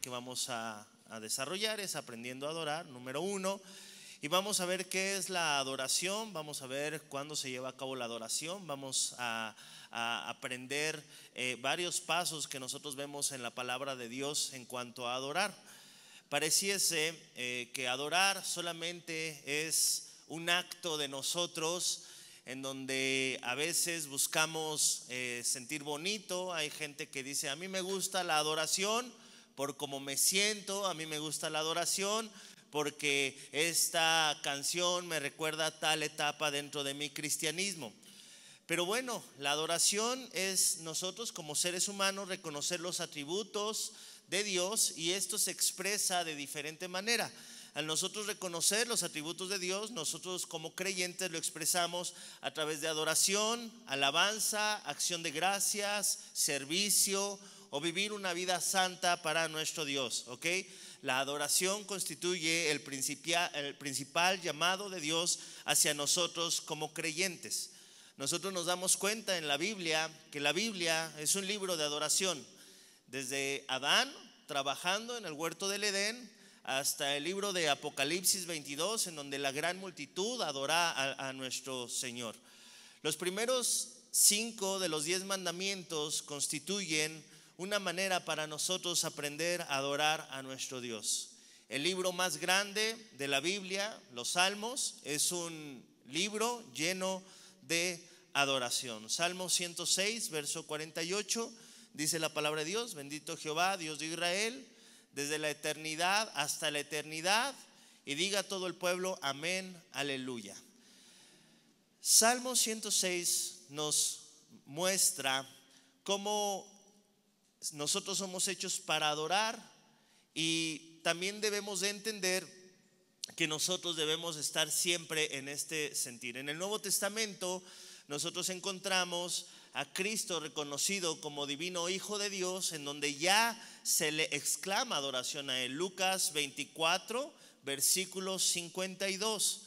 que vamos a, desarrollar es Aprendiendo a Adorar, número uno. Y vamos a ver qué es la adoración, vamos a ver cuándo se lleva a cabo la adoración, vamos a, aprender eh, varios pasos que nosotros vemos en la palabra de Dios en cuanto a adorar. Pareciese eh, que adorar solamente es un acto de nosotros en donde a veces buscamos eh, sentir bonito, hay gente que dice, a mí me gusta la adoración, por cómo me siento, a mí me gusta la adoración, porque esta canción me recuerda a tal etapa dentro de mi cristianismo. Pero bueno, la adoración es nosotros como seres humanos reconocer los atributos de Dios y esto se expresa de diferente manera. Al nosotros reconocer los atributos de Dios, nosotros como creyentes lo expresamos a través de adoración, alabanza, acción de gracias, servicio, o vivir una vida santa para nuestro Dios, ¿ok? La adoración constituye el, el principal llamado de Dios hacia nosotros como creyentes. Nosotros nos damos cuenta en la Biblia que la Biblia es un libro de adoración. Desde Adán trabajando en el huerto del Edén hasta el libro de Apocalipsis 22, en donde la gran multitud adora a nuestro Señor. Los primeros cinco de los diez mandamientos constituyen una manera para nosotros aprender a adorar a nuestro Dios. El libro más grande de la Biblia, los Salmos, es un libro lleno de adoración. Salmo 106, verso 48, dice la palabra de Dios, bendito Jehová, Dios de Israel, desde la eternidad hasta la eternidad, y diga a todo el pueblo, amén, aleluya. Salmo 106 nos muestra cómo nosotros somos hechos para adorar y también debemos de entender que nosotros debemos estar siempre en este sentir. En el Nuevo Testamento nosotros encontramos a Cristo reconocido como divino Hijo de Dios, en donde ya se le exclama adoración a él. Lucas 24, versículo 52.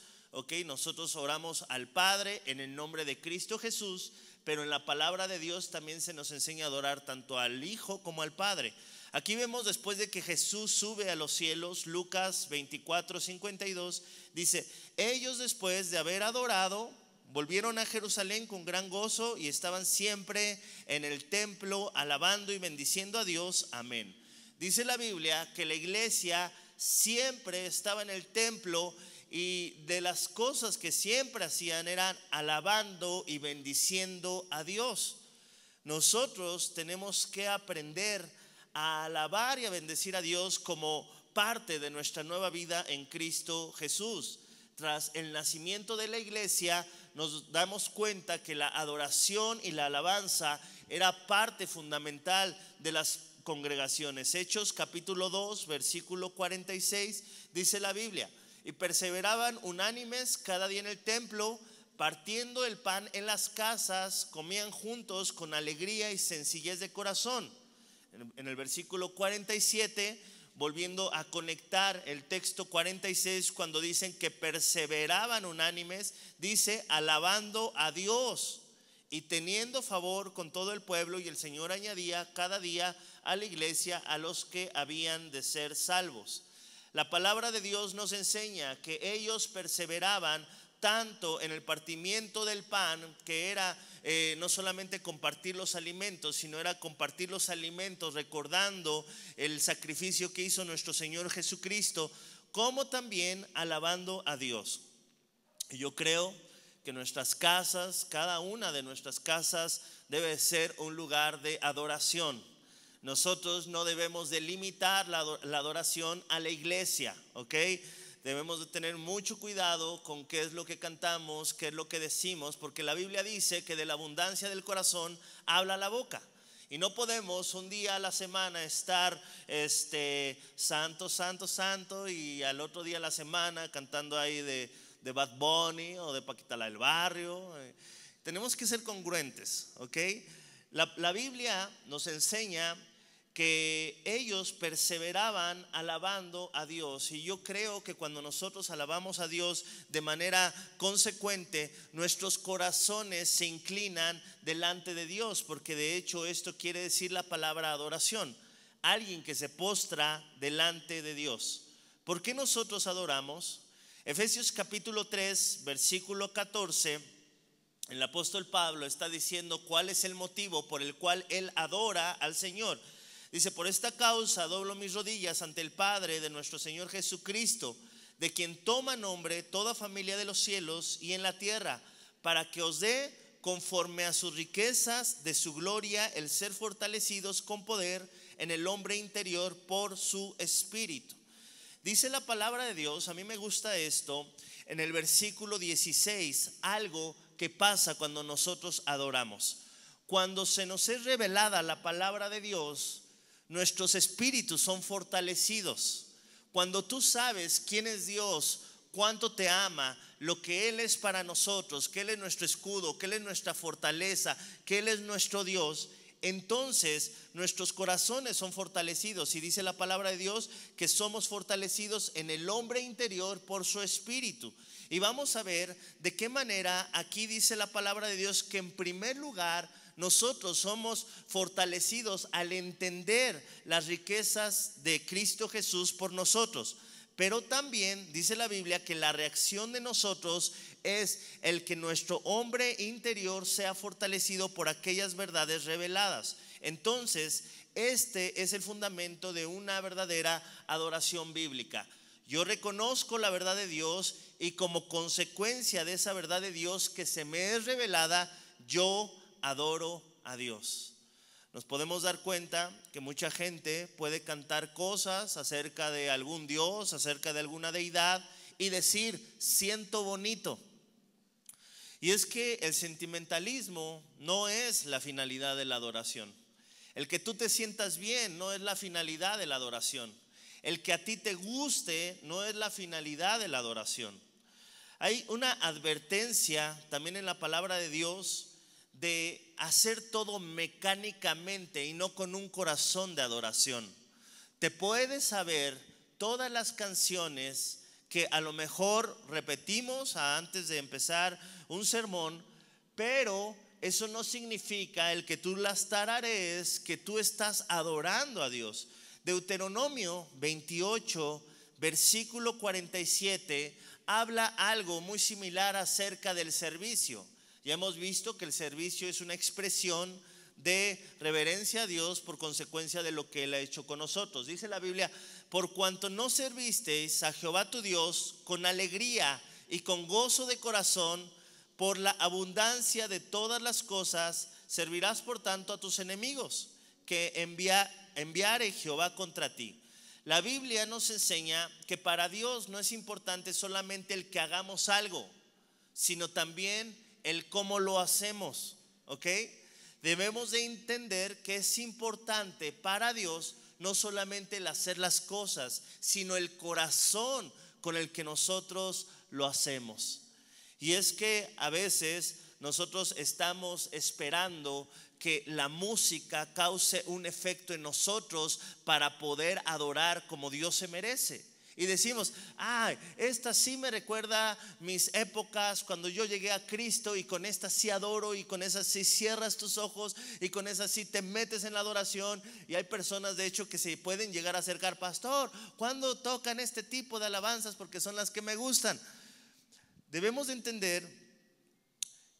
nosotros oramos al Padre en el nombre de Cristo Jesús pero en la palabra de Dios también se nos enseña a adorar tanto al Hijo como al Padre. Aquí vemos después de que Jesús sube a los cielos, Lucas 24, 52, dice, ellos después de haber adorado, volvieron a Jerusalén con gran gozo y estaban siempre en el templo alabando y bendiciendo a Dios. Amén. Dice la Biblia que la iglesia siempre estaba en el templo y de las cosas que siempre hacían eran alabando y bendiciendo a Dios. Nosotros tenemos que aprender a alabar y a bendecir a Dios como parte de nuestra nueva vida en Cristo Jesús. Tras el nacimiento de la iglesia, nos damos cuenta que la adoración y la alabanza era parte fundamental de las congregaciones. Hechos capítulo 2, versículo 46, dice la Biblia y perseveraban unánimes cada día en el templo, partiendo el pan en las casas, comían juntos con alegría y sencillez de corazón. En el versículo 47, volviendo a conectar el texto 46, cuando dicen que perseveraban unánimes, dice, alabando a Dios y teniendo favor con todo el pueblo, y el Señor añadía cada día a la iglesia a los que habían de ser salvos. La palabra de Dios nos enseña que ellos perseveraban tanto en el partimiento del pan, que era eh, no solamente compartir los alimentos, sino era compartir los alimentos recordando el sacrificio que hizo nuestro Señor Jesucristo, como también alabando a Dios. Yo creo que nuestras casas, cada una de nuestras casas, debe ser un lugar de adoración. Nosotros no debemos delimitar limitar la, adoración a la iglesia, ¿ok? Debemos de tener mucho cuidado con qué es lo que cantamos, qué es lo que decimos, porque la Biblia dice que de la abundancia del corazón habla la boca. Y no podemos un día a la semana estar este santo, santo, santo y al otro día a la semana cantando ahí de, de Bad Bunny o de Paquitala la del Barrio. Tenemos que ser congruentes, ¿ok? La, la Biblia nos enseña que ellos perseveraban alabando a Dios. Y yo creo que cuando nosotros alabamos a Dios de manera consecuente, nuestros corazones se inclinan delante de Dios, porque de hecho esto quiere decir la palabra adoración. Alguien que se postra delante de Dios. ¿Por qué nosotros adoramos? Efesios capítulo 3, versículo 14. El apóstol Pablo está diciendo cuál es el motivo por el cual él adora al Señor. Dice, por esta causa doblo mis rodillas ante el Padre de nuestro Señor Jesucristo, de quien toma nombre toda familia de los cielos y en la tierra, para que os dé conforme a sus riquezas de su gloria el ser fortalecidos con poder en el hombre interior por su espíritu. Dice la palabra de Dios, a mí me gusta esto, en el versículo 16, algo que pasa cuando nosotros adoramos. Cuando se nos es revelada la palabra de Dios, nuestros espíritus son fortalecidos. Cuando tú sabes quién es Dios, cuánto te ama, lo que Él es para nosotros, que Él es nuestro escudo, que Él es nuestra fortaleza, que Él es nuestro Dios, entonces nuestros corazones son fortalecidos. Y dice la palabra de Dios que somos fortalecidos en el hombre interior por su espíritu. Y vamos a ver de qué manera aquí dice la palabra de Dios que en primer lugar nosotros somos fortalecidos al entender las riquezas de Cristo Jesús por nosotros. Pero también dice la Biblia que la reacción de nosotros es el que nuestro hombre interior sea fortalecido por aquellas verdades reveladas. Entonces, este es el fundamento de una verdadera adoración bíblica. Yo reconozco la verdad de Dios y como consecuencia de esa verdad de Dios que se me es revelada, yo adoro a Dios. Nos podemos dar cuenta que mucha gente puede cantar cosas acerca de algún Dios, acerca de alguna deidad y decir, siento bonito. Y es que el sentimentalismo no es la finalidad de la adoración. El que tú te sientas bien no es la finalidad de la adoración. El que a ti te guste no es la finalidad de la adoración. Hay una advertencia también en la palabra de Dios de hacer todo mecánicamente y no con un corazón de adoración. Te puedes saber todas las canciones que a lo mejor repetimos antes de empezar un sermón, pero eso no significa el que tú las tararees, que tú estás adorando a Dios. Deuteronomio 28, versículo 47, habla algo muy similar acerca del servicio. Ya hemos visto que el servicio es una expresión de reverencia a Dios por consecuencia de lo que Él ha hecho con nosotros. Dice la Biblia, por cuanto no servisteis a Jehová tu Dios con alegría y con gozo de corazón, por la abundancia de todas las cosas, servirás por tanto a tus enemigos, que envía, enviare Jehová contra ti. La Biblia nos enseña que para Dios no es importante solamente el que hagamos algo, sino también el cómo lo hacemos, ¿ok? Debemos de entender que es importante para Dios no solamente el hacer las cosas, sino el corazón con el que nosotros lo hacemos. Y es que a veces nosotros estamos esperando que la música cause un efecto en nosotros para poder adorar como Dios se merece. Y decimos, ay esta sí me recuerda mis épocas cuando yo llegué a Cristo y con esta sí adoro y con esa sí cierras tus ojos y con esa sí te metes en la adoración. Y hay personas de hecho que se pueden llegar a acercar, pastor, cuando tocan este tipo de alabanzas? Porque son las que me gustan. Debemos entender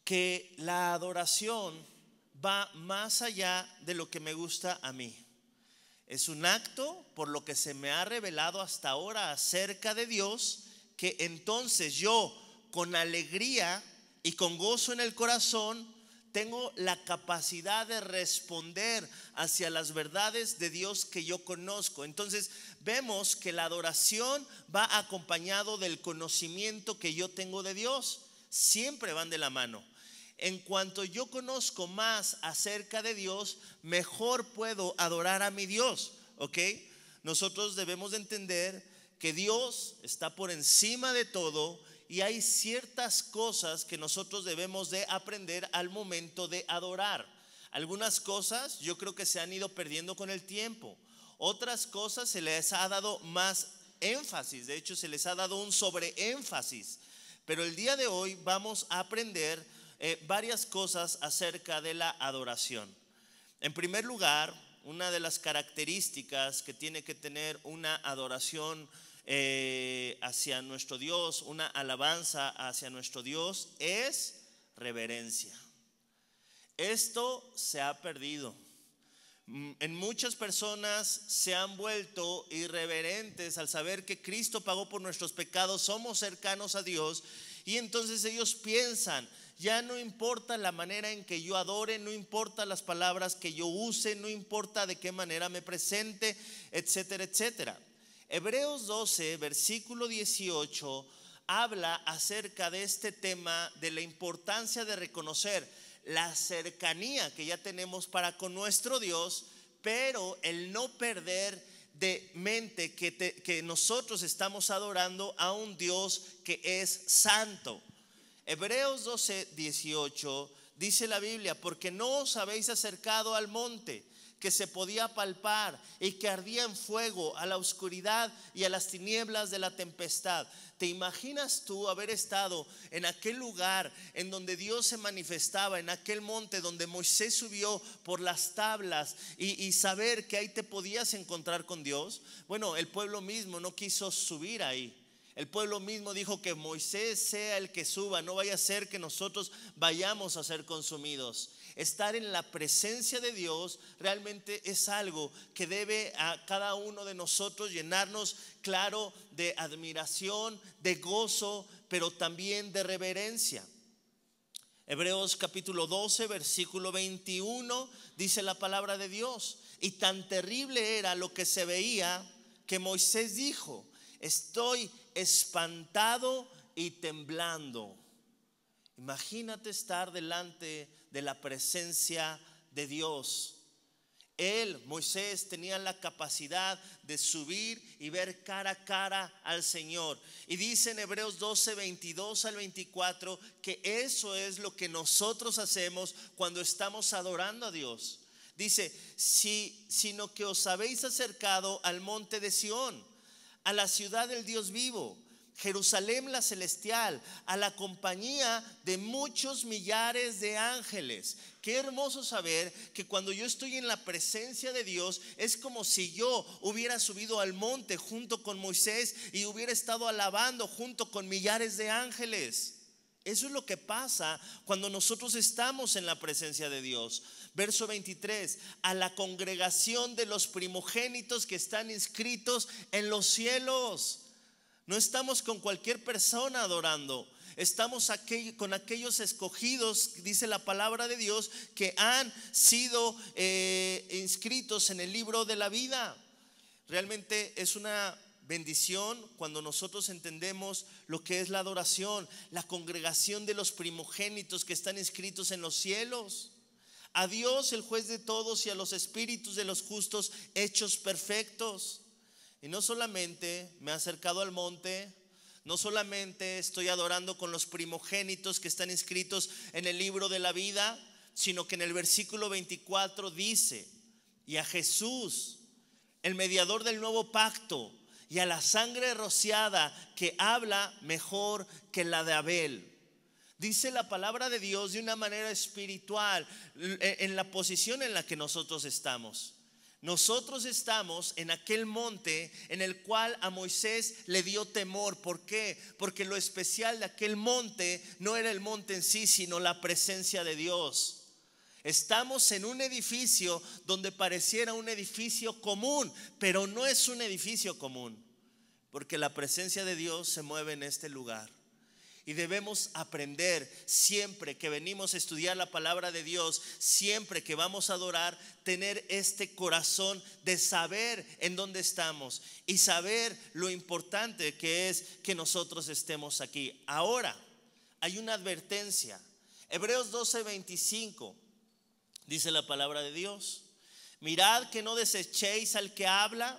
que la adoración va más allá de lo que me gusta a mí. Es un acto por lo que se me ha revelado hasta ahora acerca de Dios, que entonces yo con alegría y con gozo en el corazón tengo la capacidad de responder hacia las verdades de Dios que yo conozco. Entonces vemos que la adoración va acompañado del conocimiento que yo tengo de Dios. Siempre van de la mano en cuanto yo conozco más acerca de Dios, mejor puedo adorar a mi Dios, ¿ok? Nosotros debemos entender que Dios está por encima de todo y hay ciertas cosas que nosotros debemos de aprender al momento de adorar. Algunas cosas yo creo que se han ido perdiendo con el tiempo. Otras cosas se les ha dado más énfasis, de hecho se les ha dado un sobreénfasis. Pero el día de hoy vamos a aprender eh, varias cosas acerca de la adoración. En primer lugar, una de las características que tiene que tener una adoración eh, hacia nuestro Dios, una alabanza hacia nuestro Dios, es reverencia. Esto se ha perdido. Mm, en muchas personas se han vuelto irreverentes al saber que Cristo pagó por nuestros pecados, somos cercanos a Dios y entonces ellos piensan, ya no importa la manera en que yo adore, no importa las palabras que yo use, no importa de qué manera me presente, etcétera, etcétera. Hebreos 12, versículo 18, habla acerca de este tema, de la importancia de reconocer la cercanía que ya tenemos para con nuestro Dios, pero el no perder de mente que, que, nosotros estamos adorando a un Dios que es santo. Hebreos 12, 18 dice la Biblia, porque no os habéis acercado al monte que se podía palpar y que ardía en fuego a la oscuridad y a las tinieblas de la tempestad. ¿Te imaginas tú haber estado en aquel lugar en donde Dios se manifestaba, en aquel monte donde Moisés subió por las tablas y, y saber que ahí te podías encontrar con Dios? Bueno, el pueblo mismo no quiso subir ahí el pueblo mismo dijo que Moisés sea el que suba, no vaya a ser que nosotros vayamos a ser consumidos. Estar en la presencia de Dios realmente es algo que debe a cada uno de nosotros llenarnos, claro, de admiración, de gozo, pero también de reverencia. Hebreos capítulo 12, versículo 21, dice la palabra de Dios. Y tan terrible era lo que se veía que Moisés dijo, estoy espantado y temblando. Imagínate estar delante de la presencia de Dios. Él, Moisés, tenía la capacidad de subir y ver cara a cara al Señor. Y dice en Hebreos 12, 22 al 24 que eso es lo que nosotros hacemos cuando estamos adorando a Dios. Dice, si, sino que os habéis acercado al monte de Sión a la ciudad del Dios vivo, Jerusalén la celestial, a la compañía de muchos millares de ángeles. Qué hermoso saber que cuando yo estoy en la presencia de Dios es como si yo hubiera subido al monte junto con Moisés y hubiera estado alabando junto con millares de ángeles. Eso es lo que pasa cuando nosotros estamos en la presencia de Dios. Verso 23, a la congregación de los primogénitos que están inscritos en los cielos. No estamos con cualquier persona adorando. Estamos con aquellos escogidos, dice la palabra de Dios, que han sido eh, inscritos en el libro de la vida. Realmente es una Bendición cuando nosotros entendemos lo que es la adoración, la congregación de los primogénitos que están inscritos en los cielos. A Dios, el juez de todos, y a los espíritus de los justos hechos perfectos. Y no solamente me ha acercado al monte, no solamente estoy adorando con los primogénitos que están inscritos en el libro de la vida, sino que en el versículo 24 dice, y a Jesús, el mediador del nuevo pacto, y a la sangre rociada que habla mejor que la de Abel. Dice la palabra de Dios de una manera espiritual e, en la posición en la que nosotros estamos. Nosotros estamos en aquel monte en el cual a Moisés le dio temor. ¿Por qué? Porque lo especial de aquel monte no era el monte en sí, sino la presencia de Dios. Estamos en un edificio donde pareciera un edificio común, pero no es un edificio común, porque la presencia de Dios se mueve en este lugar. Y debemos aprender siempre que venimos a estudiar la palabra de Dios, siempre que vamos a adorar, tener este corazón de saber en dónde estamos y saber lo importante que es que nosotros estemos aquí. Ahora, hay una advertencia. Hebreos 12:25 Dice la palabra de Dios. Mirad que no desechéis al que habla,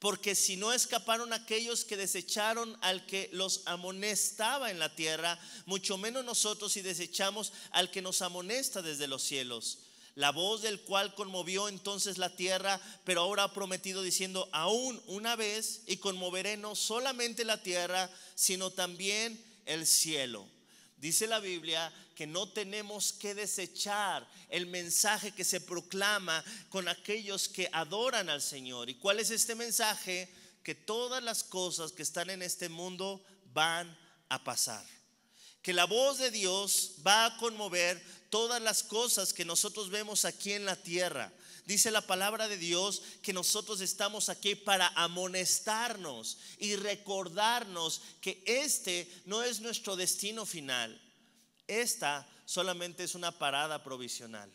porque si no escaparon aquellos que desecharon al que los amonestaba en la tierra, mucho menos nosotros si desechamos al que nos amonesta desde los cielos. La voz del cual conmovió entonces la tierra, pero ahora ha prometido diciendo, aún una vez, y conmoveré no solamente la tierra, sino también el cielo. Dice la Biblia que no tenemos que desechar el mensaje que se proclama con aquellos que adoran al Señor. ¿Y cuál es este mensaje? Que todas las cosas que están en este mundo van a pasar. Que la voz de Dios va a conmover todas las cosas que nosotros vemos aquí en la tierra. Dice la palabra de Dios que nosotros estamos aquí para amonestarnos y recordarnos que este no es nuestro destino final. Esta solamente es una parada provisional.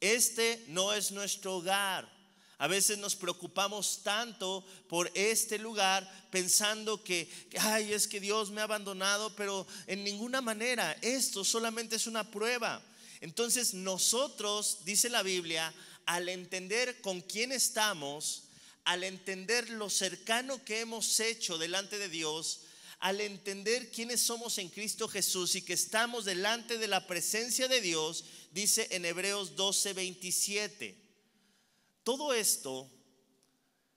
Este no es nuestro hogar. A veces nos preocupamos tanto por este lugar pensando que, ay, es que Dios me ha abandonado, pero en ninguna manera. Esto solamente es una prueba. Entonces nosotros, dice la Biblia, al entender con quién estamos, al entender lo cercano que hemos hecho delante de Dios, al entender quiénes somos en Cristo Jesús y que estamos delante de la presencia de Dios, dice en Hebreos 12:27. Todo esto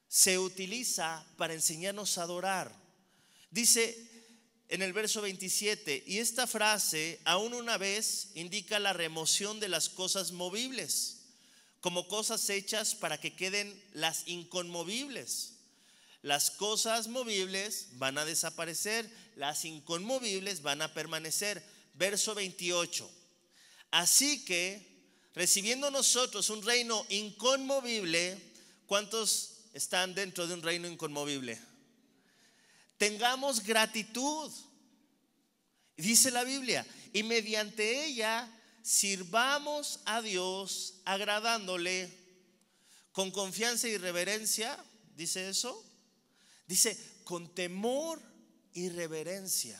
se utiliza para enseñarnos a adorar. Dice en el verso 27, y esta frase aún una vez indica la remoción de las cosas movibles, como cosas hechas para que queden las inconmovibles. Las cosas movibles van a desaparecer, las inconmovibles van a permanecer. Verso 28. Así que, recibiendo nosotros un reino inconmovible, ¿cuántos están dentro de un reino inconmovible? Tengamos gratitud, dice la Biblia, y mediante ella sirvamos a Dios agradándole con confianza y reverencia, dice eso, Dice, con temor y reverencia.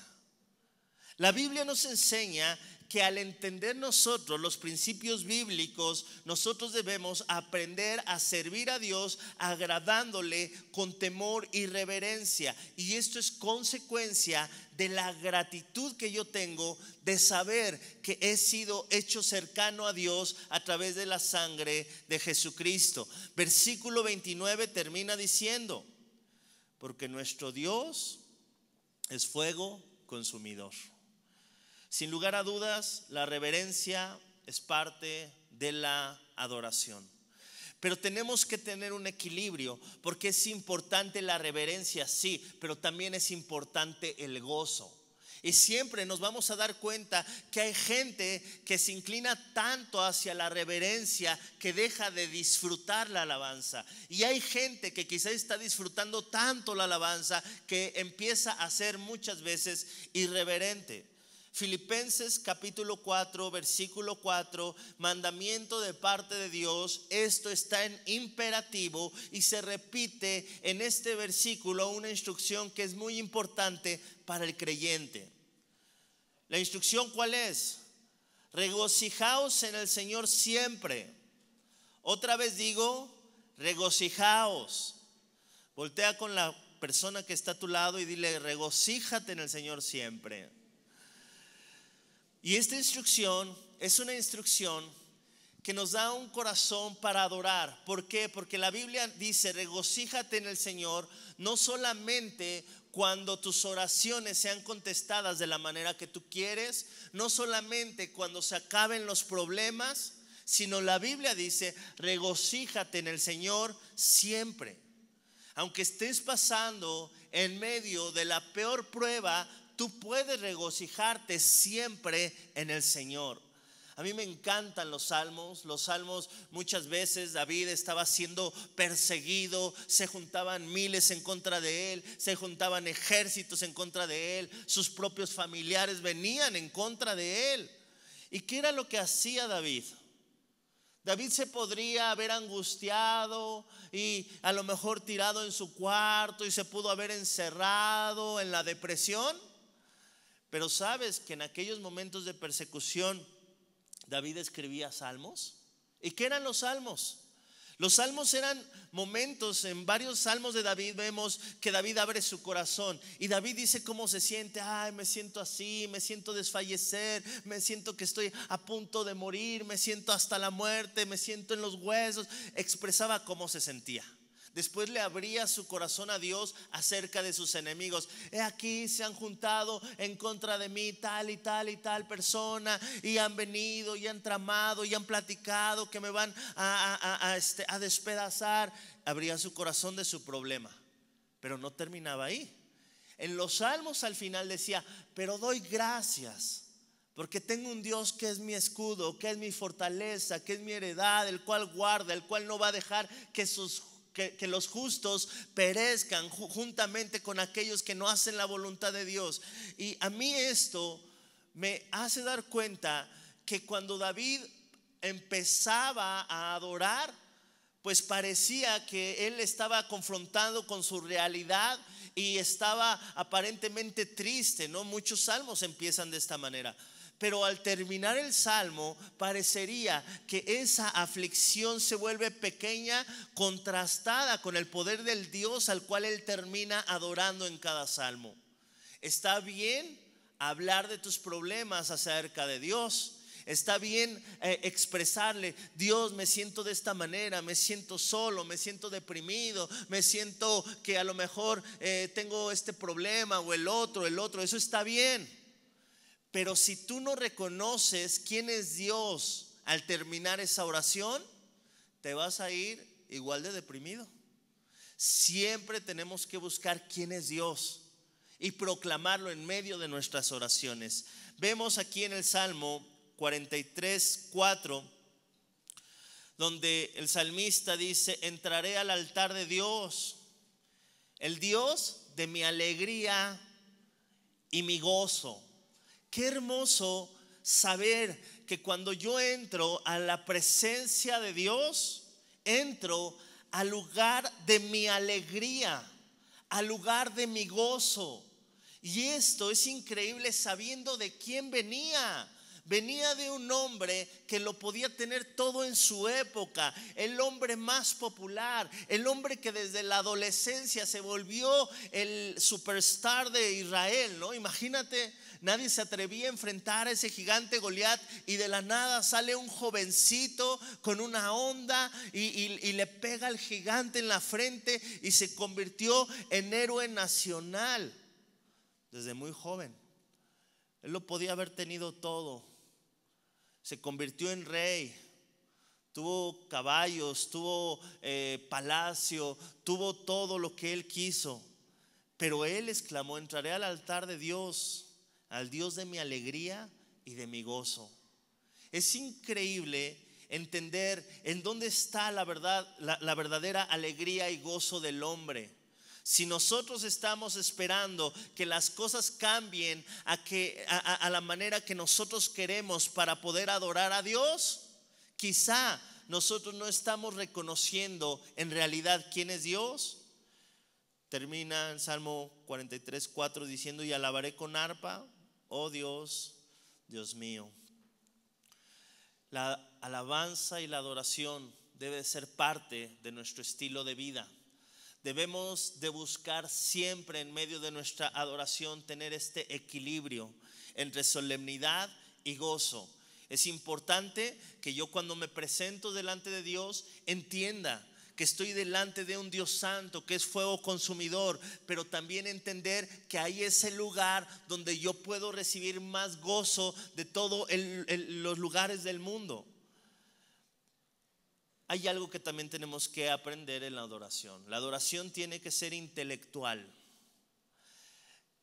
La Biblia nos enseña que al entender nosotros los principios bíblicos, nosotros debemos aprender a servir a Dios agradándole con temor y reverencia. Y esto es consecuencia de la gratitud que yo tengo de saber que he sido hecho cercano a Dios a través de la sangre de Jesucristo. Versículo 29 termina diciendo, porque nuestro Dios es fuego consumidor. Sin lugar a dudas, la reverencia es parte de la adoración. Pero tenemos que tener un equilibrio, porque es importante la reverencia, sí, pero también es importante el gozo. Y siempre nos vamos a dar cuenta que hay gente que se inclina tanto hacia la reverencia que deja de disfrutar la alabanza. Y hay gente que quizás está disfrutando tanto la alabanza que empieza a ser muchas veces irreverente. Filipenses capítulo 4, versículo 4, mandamiento de parte de Dios, esto está en imperativo y se repite en este versículo una instrucción que es muy importante para el creyente. ¿La instrucción cuál es? Regocijaos en el Señor siempre. Otra vez digo, regocijaos. Voltea con la persona que está a tu lado y dile, regocíjate en el Señor siempre. Y esta instrucción es una instrucción que nos da un corazón para adorar. ¿Por qué? Porque la Biblia dice, regocíjate en el Señor, no solamente cuando tus oraciones sean contestadas de la manera que tú quieres, no solamente cuando se acaben los problemas, sino la Biblia dice, regocíjate en el Señor siempre. Aunque estés pasando en medio de la peor prueba, Tú puedes regocijarte siempre en el Señor. A mí me encantan los salmos. Los salmos muchas veces David estaba siendo perseguido, se juntaban miles en contra de él, se juntaban ejércitos en contra de él, sus propios familiares venían en contra de él. ¿Y qué era lo que hacía David? David se podría haber angustiado y a lo mejor tirado en su cuarto y se pudo haber encerrado en la depresión. Pero sabes que en aquellos momentos de persecución David escribía salmos. ¿Y qué eran los salmos? Los salmos eran momentos, en varios salmos de David vemos que David abre su corazón y David dice cómo se siente, ay, me siento así, me siento desfallecer, me siento que estoy a punto de morir, me siento hasta la muerte, me siento en los huesos. Expresaba cómo se sentía. Después le abría su corazón a Dios acerca de sus enemigos. He aquí se han juntado en contra de mí tal y tal y tal persona y han venido y han tramado y han platicado que me van este, a, despedazar. Abría su corazón de su problema. Pero no terminaba ahí. En los salmos al final decía, pero doy gracias. Porque tengo un Dios que es mi escudo, que es mi fortaleza, que es mi heredad, el cual guarda, el cual no va a dejar que sus que, los justos perezcan juntamente con aquellos que no hacen la voluntad de Dios. Y a mí esto me hace dar cuenta que cuando David empezaba a adorar, pues parecía que él estaba confrontado con su realidad y estaba aparentemente triste, ¿no? Muchos salmos empiezan de esta manera. Pero al terminar el salmo, parecería que esa aflicción se vuelve pequeña, contrastada con el poder del Dios al cual él termina adorando en cada salmo. Está bien hablar de tus problemas acerca de Dios. Está bien eh, expresarle, Dios, me siento de esta manera, me siento solo, me siento deprimido, me siento que a lo mejor eh, tengo este problema o el otro, el otro. Eso está bien. Pero si tú no reconoces quién es Dios al terminar esa oración, te vas a ir igual de deprimido. Siempre tenemos que buscar quién es Dios y proclamarlo en medio de nuestras oraciones. Vemos aquí en el Salmo 43, 4, donde el salmista dice, entraré al altar de Dios, el Dios de mi alegría y mi gozo Qué hermoso saber que cuando yo entro a la presencia de Dios, entro al lugar de mi alegría, al lugar de mi gozo. Y esto es increíble sabiendo de quién venía, Venía de un hombre que lo podía tener todo en su época, el hombre más popular, el hombre que desde la adolescencia se volvió el superstar de Israel, ¿no? Imagínate, nadie se atrevía a enfrentar a ese gigante Goliat y de la nada sale un jovencito con una onda y le pega al gigante en la frente y se convirtió en héroe nacional desde muy joven. Él lo podía haber tenido todo, se convirtió en rey, tuvo caballos, tuvo eh, palacio, tuvo todo lo que él quiso. Pero él exclamó, entraré al altar de Dios, al Dios de mi alegría y de mi gozo. Es increíble entender en dónde está la verdad, la verdadera alegría y gozo del hombre. Si nosotros estamos esperando que las cosas cambien a, que, a, la manera que nosotros queremos para poder adorar a Dios, quizá nosotros no estamos reconociendo en realidad quién es Dios. Termina el Salmo 43, 4 diciendo, y alabaré con arpa, oh Dios, Dios mío. La alabanza y la adoración debe ser parte de nuestro estilo de vida Debemos de buscar siempre en medio de nuestra adoración tener este equilibrio entre solemnidad y gozo. Es importante que yo cuando me presento delante de Dios entienda que estoy delante de un Dios santo, que es fuego consumidor, pero también entender que hay ese lugar donde yo puedo recibir más gozo de todos los lugares del mundo hay algo que también tenemos que aprender en la adoración. La adoración tiene que ser intelectual.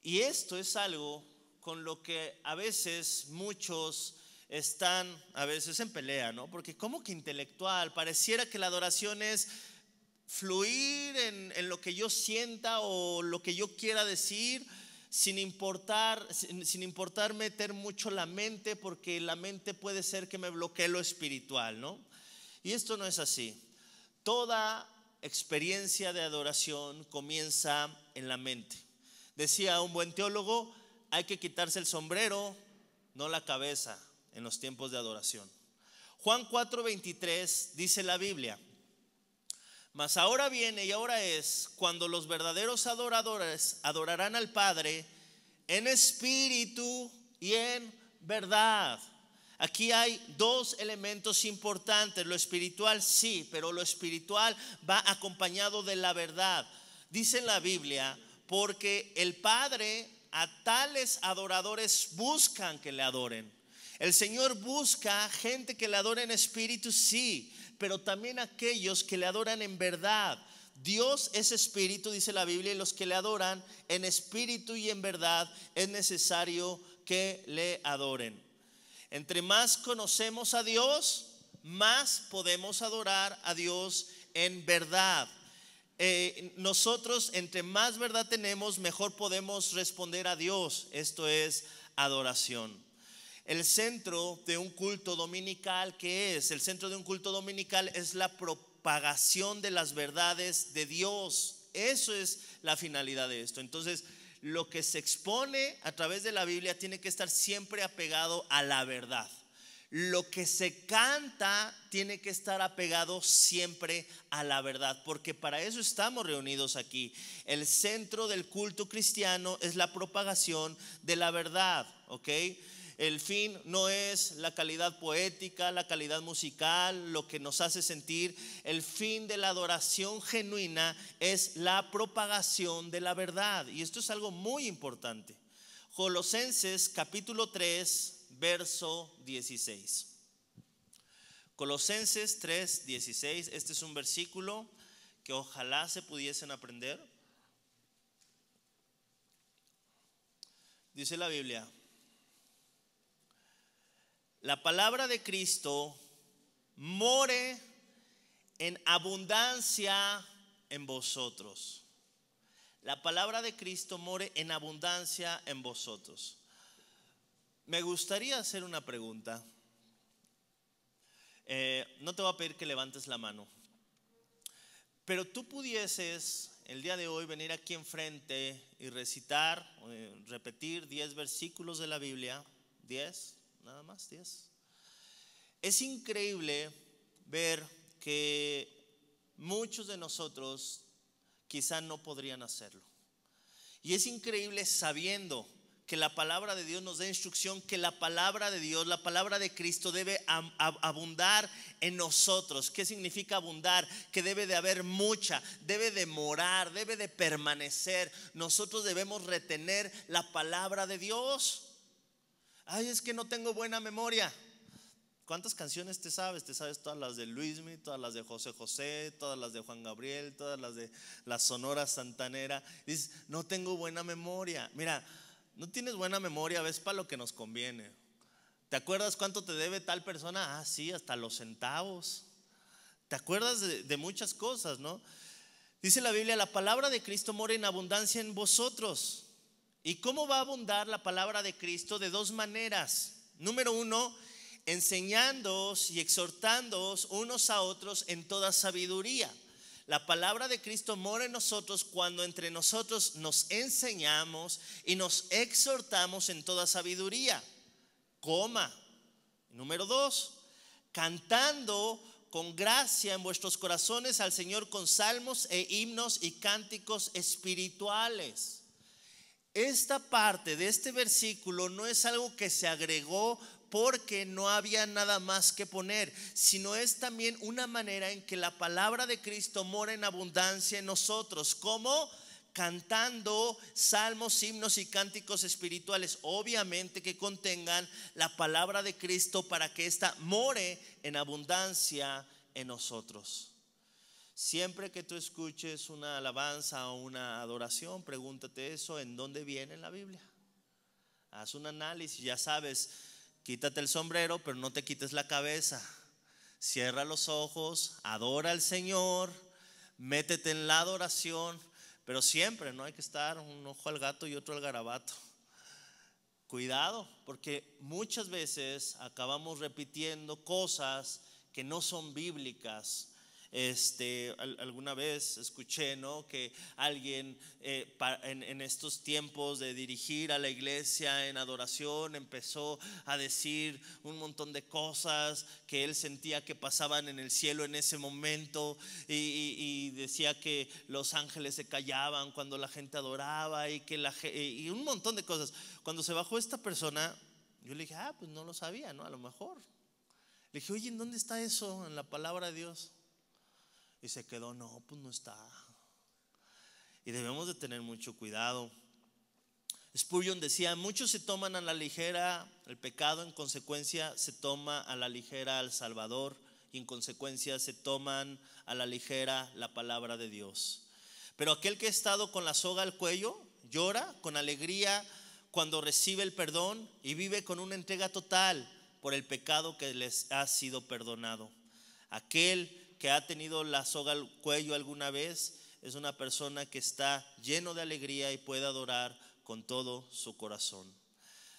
Y esto es algo con lo que a veces muchos están a veces en pelea, ¿no? Porque como que intelectual, pareciera que la adoración es fluir en, lo que yo sienta o lo que yo quiera decir, sin importar, sin, importar meter mucho la mente, porque la mente puede ser que me bloquee lo espiritual, ¿no? Y esto no es así. Toda experiencia de adoración comienza en la mente. Decía un buen teólogo, hay que quitarse el sombrero, no la cabeza, en los tiempos de adoración. Juan 4:23 dice la Biblia, mas ahora viene y ahora es cuando los verdaderos adoradores adorarán al Padre en espíritu y en verdad Aquí hay dos elementos importantes, lo espiritual sí, pero lo espiritual va acompañado de la verdad. Dice la Biblia, porque el Padre a tales adoradores buscan que le adoren. El Señor busca gente que le adore en espíritu, sí, pero también aquellos que le adoran en verdad. Dios es espíritu, dice la Biblia, y los que le adoran en espíritu y en verdad es necesario que le adoren. Entre más conocemos a Dios, más podemos adorar a Dios en verdad. Eh, nosotros, entre más verdad tenemos, mejor podemos responder a Dios. Esto es adoración. El centro de un culto dominical, ¿qué es? El centro de un culto dominical es la propagación de las verdades de Dios. Eso es la finalidad de esto. Entonces, lo que se expone a través de la Biblia tiene que estar siempre apegado a la verdad. Lo que se canta tiene que estar apegado siempre a la verdad, porque para eso estamos reunidos aquí. El centro del culto cristiano es la propagación de la verdad, ¿ok? El fin no es la calidad poética, la calidad musical, lo que nos hace sentir. El fin de la adoración genuina es la propagación de la verdad. Y esto es algo muy importante. Colosenses capítulo 3, verso 16. Colosenses 3, 16. Este es un versículo que ojalá se pudiesen aprender. Dice la Biblia, la palabra de Cristo more en abundancia en vosotros. La palabra de Cristo more en abundancia en vosotros. Me gustaría hacer una pregunta. Eh, no te voy a pedir que levantes la mano, pero tú pudieses el día de hoy venir aquí enfrente y recitar, o eh, repetir 10 versículos de la Biblia, 10, nada más, 10. Es increíble ver que muchos de nosotros quizá no podrían hacerlo. Y es increíble sabiendo que la palabra de Dios nos da instrucción, que la palabra de Dios, la palabra de Cristo debe abundar en nosotros. ¿Qué significa abundar? Que debe de haber mucha, debe de morar, debe de permanecer. Nosotros debemos retener la palabra de Dios. Ay, es que no tengo buena memoria. ¿Cuántas canciones te sabes? Te sabes todas las de Luismi, todas las de José José, todas las de Juan Gabriel, todas las de la Sonora Santanera. Dices, no tengo buena memoria. Mira, no tienes buena memoria, ves para lo que nos conviene. ¿Te acuerdas cuánto te debe tal persona? Ah, sí, hasta los centavos. ¿Te acuerdas de, de muchas cosas, no? Dice la Biblia, la palabra de Cristo mora en abundancia en vosotros. ¿Y cómo va a abundar la palabra de Cristo? De dos maneras. Número uno, enseñándoos y exhortándoos unos a otros en toda sabiduría. La palabra de Cristo mora en nosotros cuando entre nosotros nos enseñamos y nos exhortamos en toda sabiduría. Coma. Número dos, cantando con gracia en vuestros corazones al Señor con salmos e himnos y cánticos espirituales esta parte de este versículo no es algo que se agregó porque no había nada más que poner, sino es también una manera en que la palabra de Cristo mora en abundancia en nosotros, como cantando salmos, himnos y cánticos espirituales, obviamente que contengan la palabra de Cristo para que ésta more en abundancia en nosotros. Siempre que tú escuches una alabanza o una adoración, pregúntate eso, ¿en dónde viene la Biblia? Haz un análisis, ya sabes, quítate el sombrero, pero no te quites la cabeza. Cierra los ojos, adora al Señor, métete en la adoración, pero siempre no hay que estar un ojo al gato y otro al garabato. Cuidado, porque muchas veces acabamos repitiendo cosas que no son bíblicas este, alguna vez escuché ¿no? que alguien eh, en, estos tiempos de dirigir a la iglesia en adoración empezó a decir un montón de cosas que él sentía que pasaban en el cielo en ese momento y, decía que los ángeles se callaban cuando la gente adoraba y, que la, y un montón de cosas. Cuando se bajó esta persona, yo le dije, ah, pues no lo sabía, ¿no? A lo mejor. Le dije, oye, ¿en dónde está eso en la palabra de Dios? Y se quedó, no, pues no está. Y debemos de tener mucho cuidado. Spurgeon decía, muchos se toman a la ligera el pecado, en consecuencia se toma a la ligera al Salvador y en consecuencia se toman a la ligera la palabra de Dios. Pero aquel que ha estado con la soga al cuello llora con alegría cuando recibe el perdón y vive con una entrega total por el pecado que les ha sido perdonado. Aquel que ha tenido la soga al cuello alguna vez es una persona que está lleno de alegría y puede adorar con todo su corazón.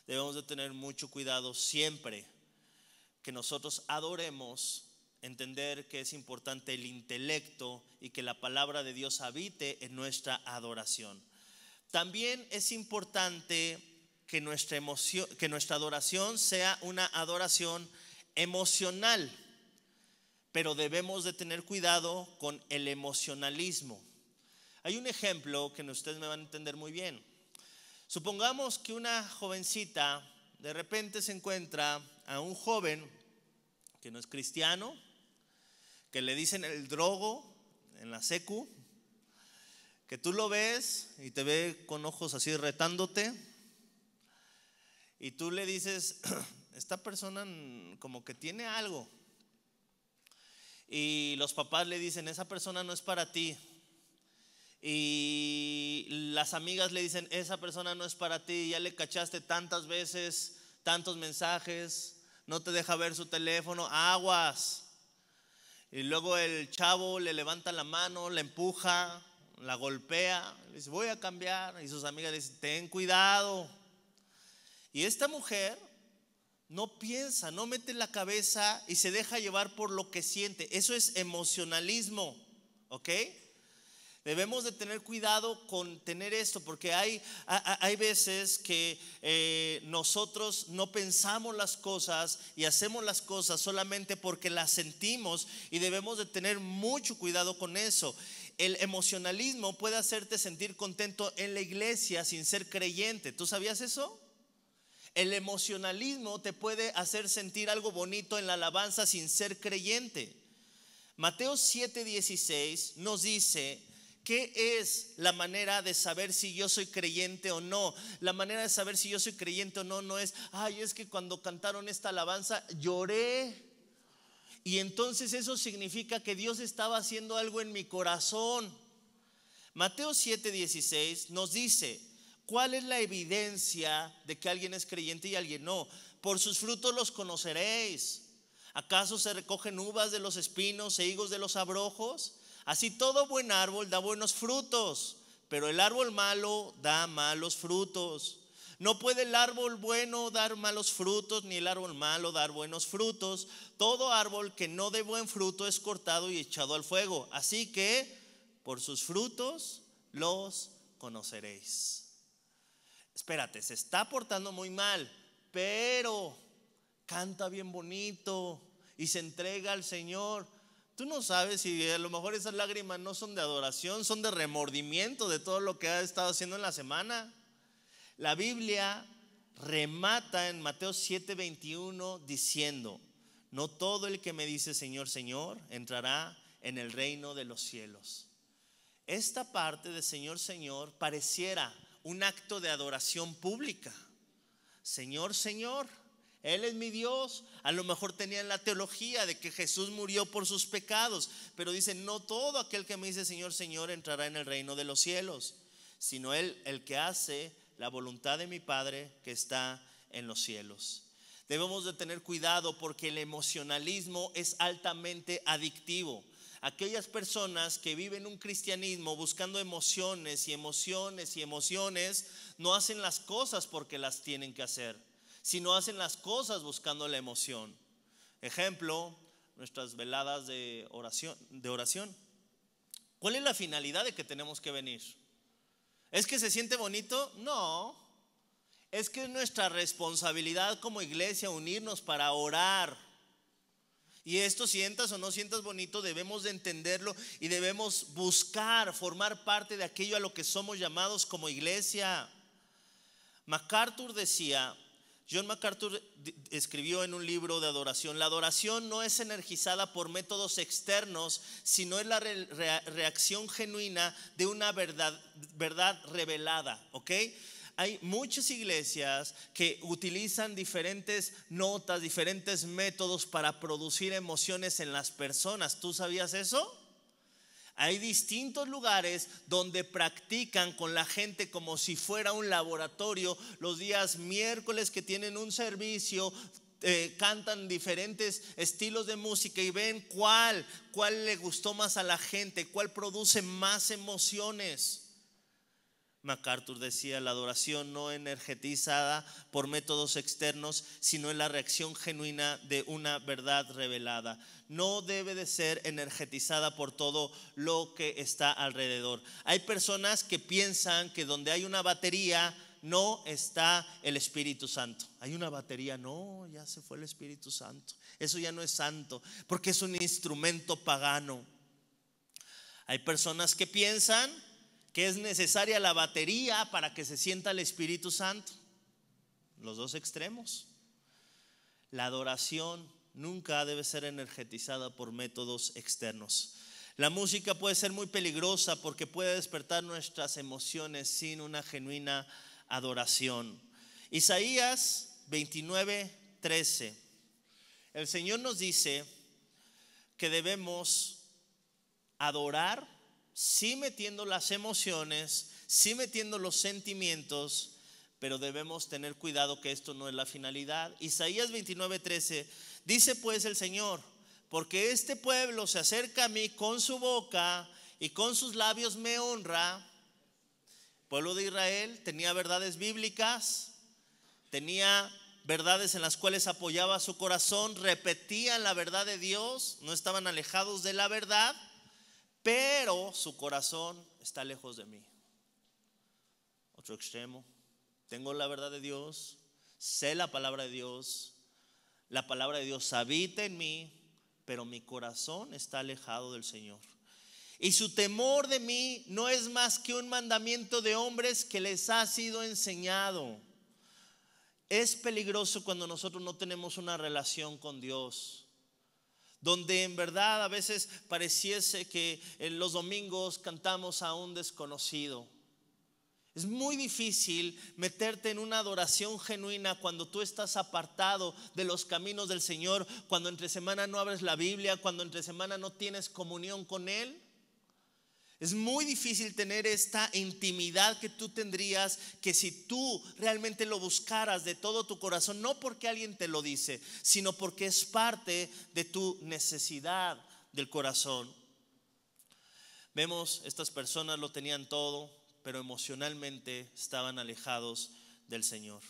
Debemos de tener mucho cuidado siempre que nosotros adoremos, entender que es importante el intelecto y que la palabra de Dios habite en nuestra adoración. También es importante que nuestra, emoción, que nuestra adoración sea una adoración emocional pero debemos de tener cuidado con el emocionalismo. Hay un ejemplo que ustedes me van a entender muy bien. Supongamos que una jovencita de repente se encuentra a un joven que no es cristiano, que le dicen el drogo en la secu, que tú lo ves y te ve con ojos así retándote, y tú le dices, esta persona como que tiene algo, y los papás le dicen, esa persona no es para ti. Y las amigas le dicen, esa persona no es para ti, ya le cachaste tantas veces, tantos mensajes, no te deja ver su teléfono, aguas. Y luego el chavo le levanta la mano, la empuja, la golpea, le dice, voy a cambiar. Y sus amigas le dicen, ten cuidado. Y esta mujer no piensa, no mete la cabeza y se deja llevar por lo que siente. Eso es emocionalismo, ¿ok? Debemos de tener cuidado con tener esto, porque hay, hay veces que eh, nosotros no pensamos las cosas y hacemos las cosas solamente porque las sentimos y debemos de tener mucho cuidado con eso. El emocionalismo puede hacerte sentir contento en la iglesia sin ser creyente. ¿Tú sabías eso? El emocionalismo te puede hacer sentir algo bonito en la alabanza sin ser creyente. Mateo 7:16 nos dice, ¿Qué es la manera de saber si yo soy creyente o no? La manera de saber si yo soy creyente o no no es, ay, es que cuando cantaron esta alabanza lloré. Y entonces eso significa que Dios estaba haciendo algo en mi corazón. Mateo 7:16 nos dice, ¿Cuál es la evidencia de que alguien es creyente y alguien no? Por sus frutos los conoceréis. ¿Acaso se recogen uvas de los espinos e higos de los abrojos? Así todo buen árbol da buenos frutos, pero el árbol malo da malos frutos. No puede el árbol bueno dar malos frutos, ni el árbol malo dar buenos frutos. Todo árbol que no dé buen fruto es cortado y echado al fuego. Así que por sus frutos los conoceréis espérate, se está portando muy mal, pero canta bien bonito y se entrega al Señor. Tú no sabes si a lo mejor esas lágrimas no son de adoración, son de remordimiento de todo lo que ha estado haciendo en la semana. La Biblia remata en Mateo 7:21 diciendo, no todo el que me dice Señor, Señor entrará en el reino de los cielos. Esta parte de Señor, Señor pareciera un acto de adoración pública. Señor, Señor, Él es mi Dios. A lo mejor tenían la teología de que Jesús murió por sus pecados, pero dicen, no todo aquel que me dice Señor, Señor entrará en el reino de los cielos, sino Él el que hace la voluntad de mi Padre que está en los cielos. Debemos de tener cuidado porque el emocionalismo es altamente adictivo aquellas personas que viven un cristianismo buscando emociones y emociones y emociones, no hacen las cosas porque las tienen que hacer, sino hacen las cosas buscando la emoción. Ejemplo, nuestras veladas de oración. De oración. ¿Cuál es la finalidad de que tenemos que venir? ¿Es que se siente bonito? No. Es que es nuestra responsabilidad como iglesia unirnos para orar y esto sientas o no sientas bonito, debemos de entenderlo y debemos buscar formar parte de aquello a lo que somos llamados como iglesia. MacArthur decía, John MacArthur escribió en un libro de adoración, la adoración no es energizada por métodos externos, sino es la reacción genuina de una verdad, verdad revelada, ¿ok? hay muchas iglesias que utilizan diferentes notas, diferentes métodos para producir emociones en las personas. ¿Tú sabías eso? Hay distintos lugares donde practican con la gente como si fuera un laboratorio. Los días miércoles que tienen un servicio, eh, cantan diferentes estilos de música y ven cuál, cuál le gustó más a la gente, cuál produce más emociones. MacArthur decía, la adoración no energetizada por métodos externos, sino en la reacción genuina de una verdad revelada. No debe de ser energetizada por todo lo que está alrededor. Hay personas que piensan que donde hay una batería no está el Espíritu Santo. Hay una batería, no, ya se fue el Espíritu Santo. Eso ya no es santo, porque es un instrumento pagano. Hay personas que piensan ¿Qué es necesaria la batería para que se sienta el Espíritu Santo. Los dos extremos. La adoración nunca debe ser energetizada por métodos externos. La música puede ser muy peligrosa porque puede despertar nuestras emociones sin una genuina adoración. Isaías 29.13 El Señor nos dice que debemos adorar sí metiendo las emociones, sí metiendo los sentimientos, pero debemos tener cuidado que esto no es la finalidad. Isaías 29:13 dice pues el Señor, porque este pueblo se acerca a mí con su boca y con sus labios me honra. pueblo de Israel tenía verdades bíblicas, tenía verdades en las cuales apoyaba su corazón, repetían la verdad de Dios, no estaban alejados de la verdad pero su corazón está lejos de mí. Otro extremo. Tengo la verdad de Dios, sé la palabra de Dios, la palabra de Dios habita en mí, pero mi corazón está alejado del Señor. Y su temor de mí no es más que un mandamiento de hombres que les ha sido enseñado. Es peligroso cuando nosotros no tenemos una relación con Dios donde en verdad a veces pareciese que en los domingos cantamos a un desconocido. Es muy difícil meterte en una adoración genuina cuando tú estás apartado de los caminos del Señor, cuando entre semana no abres la Biblia, cuando entre semana no tienes comunión con Él. Es muy difícil tener esta intimidad que tú tendrías que si tú realmente lo buscaras de todo tu corazón, no porque alguien te lo dice, sino porque es parte de tu necesidad del corazón. Vemos, estas personas lo tenían todo, pero emocionalmente estaban alejados del Señor.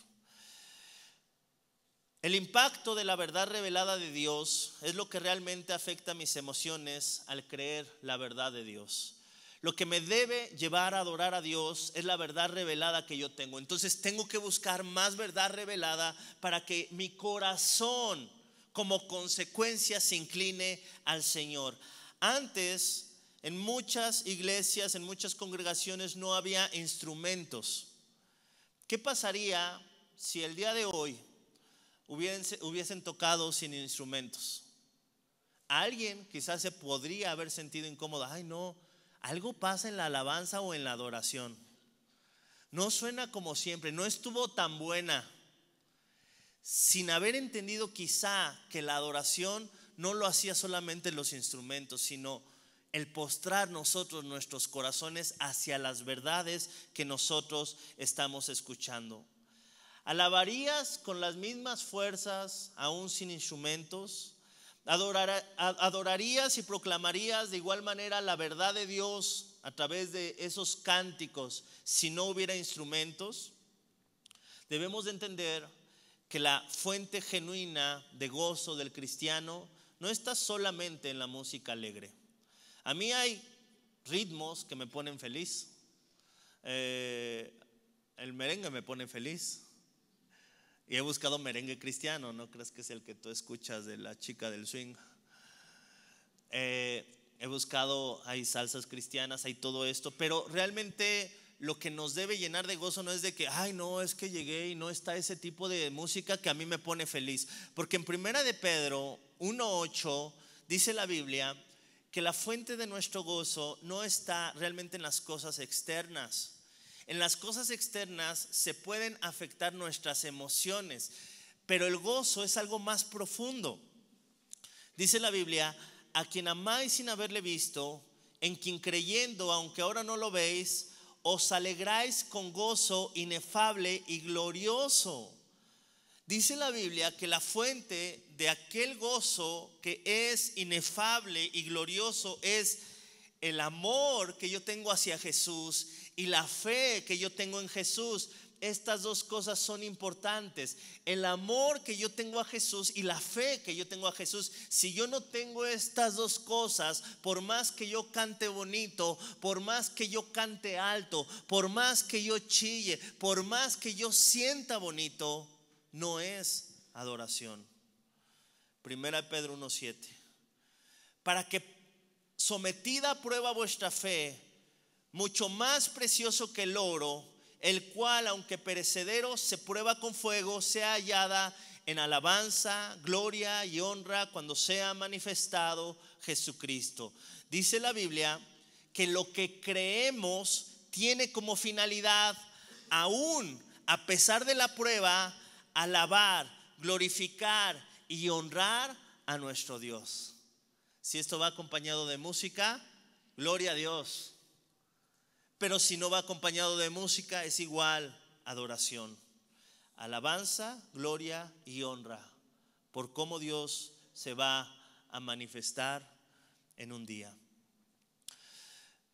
El impacto de la verdad revelada de Dios es lo que realmente afecta mis emociones al creer la verdad de Dios. Lo que me debe llevar a adorar a Dios es la verdad revelada que yo tengo. Entonces tengo que buscar más verdad revelada para que mi corazón como consecuencia se incline al Señor. Antes, en muchas iglesias, en muchas congregaciones no había instrumentos. ¿Qué pasaría si el día de hoy hubiesen, tocado sin instrumentos? Alguien quizás se podría haber sentido incómodo, Ay, no, algo pasa en la alabanza o en la adoración. No suena como siempre, no estuvo tan buena. Sin haber entendido quizá que la adoración no lo hacía solamente los instrumentos, sino el postrar nosotros nuestros corazones hacia las verdades que nosotros estamos escuchando. ¿Alabarías con las mismas fuerzas, aún sin instrumentos? adorarías y proclamarías de igual manera la verdad de Dios a través de esos cánticos si no hubiera instrumentos. Debemos de entender que la fuente genuina de gozo del cristiano no está solamente en la música alegre. A mí hay ritmos que me ponen feliz. Eh, el merengue me pone feliz. Y he buscado merengue cristiano, no crees que es el que tú escuchas de la chica del swing. Eh, he buscado, hay salsas cristianas, hay todo esto, pero realmente lo que nos debe llenar de gozo no es de que, ay, no, es que llegué y no está ese tipo de música que a mí me pone feliz. Porque en Primera de Pedro 1.8 dice la Biblia que la fuente de nuestro gozo no está realmente en las cosas externas. En las cosas externas se pueden afectar nuestras emociones, pero el gozo es algo más profundo. Dice la Biblia, a quien amáis sin haberle visto, en quien creyendo, aunque ahora no lo veis, os alegráis con gozo inefable y glorioso. Dice la Biblia que la fuente de aquel gozo que es inefable y glorioso es el amor que yo tengo hacia Jesús y la fe que yo tengo en Jesús. Estas dos cosas son importantes. El amor que yo tengo a Jesús y la fe que yo tengo a Jesús. Si yo no tengo estas dos cosas, por más que yo cante bonito, por más que yo cante alto, por más que yo chille, por más que yo sienta bonito, no es adoración. Primera Pedro 1.7. Para que sometida a prueba vuestra fe, mucho más precioso que el oro, el cual, aunque perecedero, se prueba con fuego, sea hallada en alabanza, gloria y honra cuando sea manifestado Jesucristo. Dice la Biblia que lo que creemos tiene como finalidad, aún a pesar de la prueba, alabar, glorificar y honrar a nuestro Dios. Si esto va acompañado de música, gloria a Dios. Pero si no va acompañado de música, es igual adoración. Alabanza, gloria y honra por cómo Dios se va a manifestar en un día.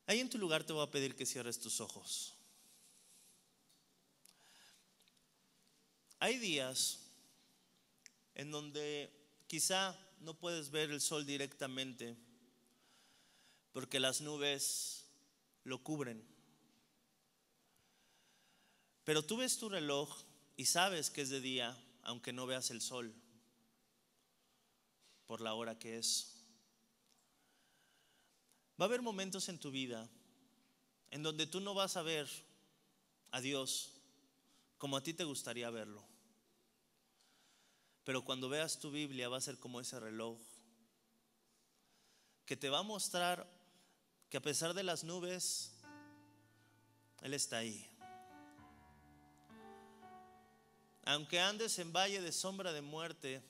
Ahí en tu lugar te voy a pedir que cierres tus ojos. Hay días en donde quizá no puedes ver el sol directamente porque las nubes lo cubren. Pero tú ves tu reloj y sabes que es de día, aunque no veas el sol, por la hora que es. Va a haber momentos en tu vida en donde tú no vas a ver a Dios como a ti te gustaría verlo. Pero cuando veas tu Biblia va a ser como ese reloj que te va a mostrar que a pesar de las nubes, Él está ahí. Aunque andes en valle de sombra de muerte,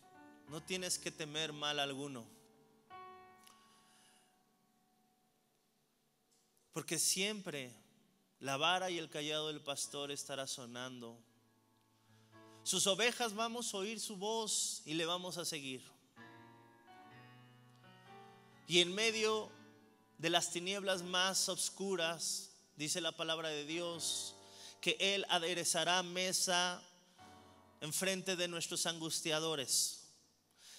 no tienes que temer mal alguno. Porque siempre la vara y el callado del pastor estará sonando. Sus ovejas vamos a oír su voz y le vamos a seguir. Y en medio de las tinieblas más oscuras, dice la palabra de Dios, que Él aderezará mesa enfrente de nuestros angustiadores.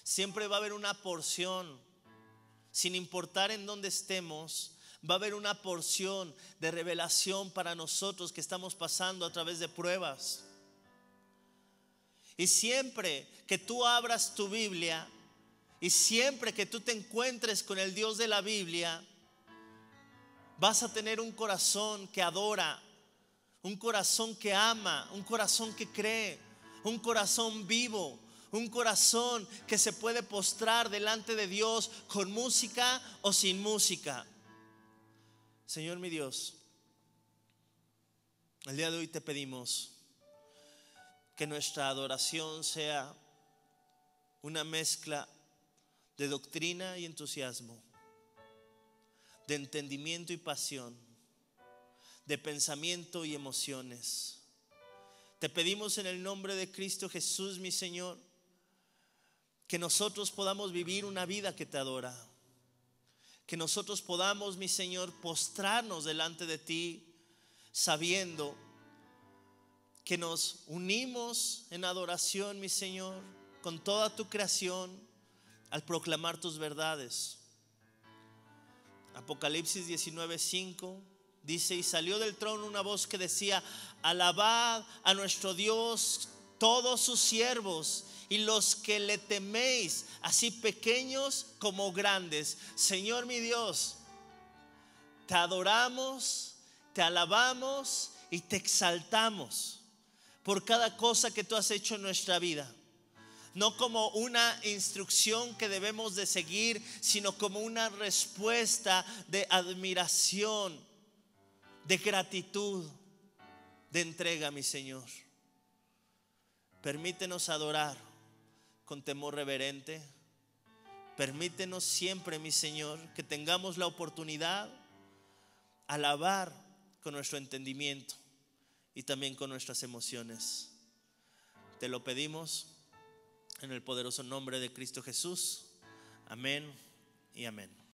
Siempre va a haber una porción, sin importar en dónde estemos, va a haber una porción de revelación para nosotros que estamos pasando a través de pruebas. Y siempre que tú abras tu Biblia y siempre que tú te encuentres con el Dios de la Biblia, vas a tener un corazón que adora, un corazón que ama, un corazón que cree un corazón vivo, un corazón que se puede postrar delante de Dios con música o sin música. Señor mi Dios, el día de hoy te pedimos que nuestra adoración sea una mezcla de doctrina y entusiasmo, de entendimiento y pasión, de pensamiento y emociones te pedimos en el nombre de Cristo Jesús, mi Señor, que nosotros podamos vivir una vida que te adora. Que nosotros podamos, mi Señor, postrarnos delante de ti, sabiendo que nos unimos en adoración, mi Señor, con toda tu creación, al proclamar tus verdades. Apocalipsis 19:5 Dice, y salió del trono una voz que decía, alabad a nuestro Dios todos sus siervos y los que le teméis, así pequeños como grandes. Señor mi Dios, te adoramos, te alabamos y te exaltamos por cada cosa que tú has hecho en nuestra vida. No como una instrucción que debemos de seguir, sino como una respuesta de admiración de gratitud, de entrega, mi Señor. Permítenos adorar con temor reverente. Permítenos siempre, mi Señor, que tengamos la oportunidad alabar con nuestro entendimiento y también con nuestras emociones. Te lo pedimos en el poderoso nombre de Cristo Jesús. Amén y amén.